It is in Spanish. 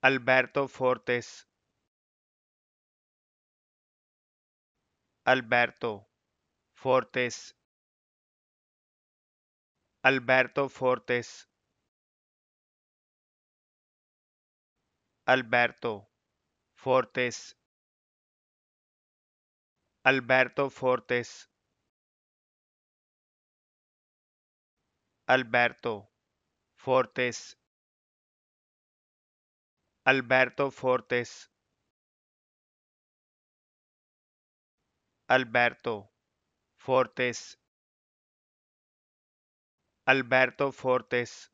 Alberto Fortes Alberto Fortes Alberto Fortes Alberto Fortes Alberto Fortes Alberto Fortes Alberto Fortes Alberto Fortes Alberto Fortes